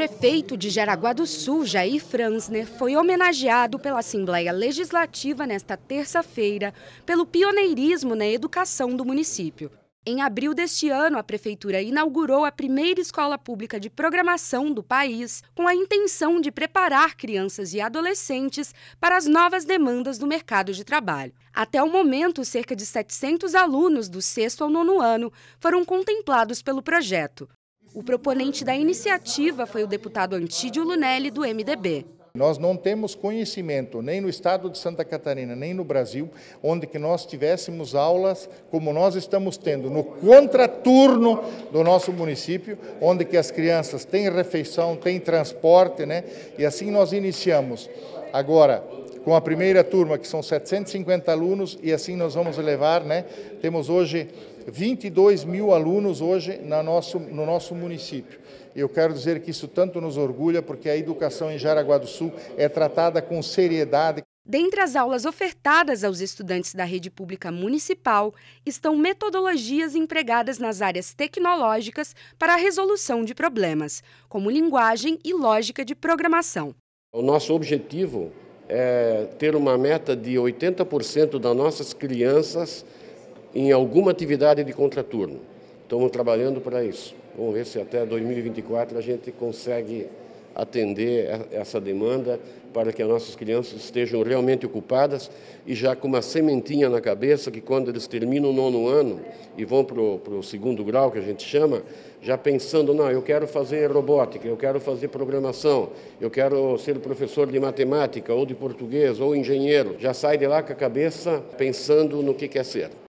prefeito de Jaraguá do Sul, Jair Franzner, foi homenageado pela Assembleia Legislativa nesta terça-feira pelo pioneirismo na educação do município. Em abril deste ano, a prefeitura inaugurou a primeira escola pública de programação do país, com a intenção de preparar crianças e adolescentes para as novas demandas do mercado de trabalho. Até o momento, cerca de 700 alunos do sexto ao nono ano foram contemplados pelo projeto. O proponente da iniciativa foi o deputado Antídio Lunelli, do MDB. Nós não temos conhecimento, nem no estado de Santa Catarina, nem no Brasil, onde que nós tivéssemos aulas como nós estamos tendo no contraturno do nosso município, onde que as crianças têm refeição, têm transporte, né? E assim nós iniciamos. Agora, com a primeira turma, que são 750 alunos, e assim nós vamos elevar, né? Temos hoje 22 mil alunos hoje na nosso, no nosso município. Eu quero dizer que isso tanto nos orgulha, porque a educação em Jaraguá do Sul é tratada com seriedade. Dentre as aulas ofertadas aos estudantes da rede pública municipal estão metodologias empregadas nas áreas tecnológicas para a resolução de problemas, como linguagem e lógica de programação. O nosso objetivo é, ter uma meta de 80% das nossas crianças em alguma atividade de contraturno. Estamos trabalhando para isso. Vamos ver se até 2024 a gente consegue atender essa demanda para que as nossas crianças estejam realmente ocupadas e já com uma sementinha na cabeça que quando eles terminam o nono ano e vão para o segundo grau, que a gente chama, já pensando, não, eu quero fazer robótica, eu quero fazer programação, eu quero ser professor de matemática ou de português ou engenheiro. Já sai de lá com a cabeça pensando no que quer ser.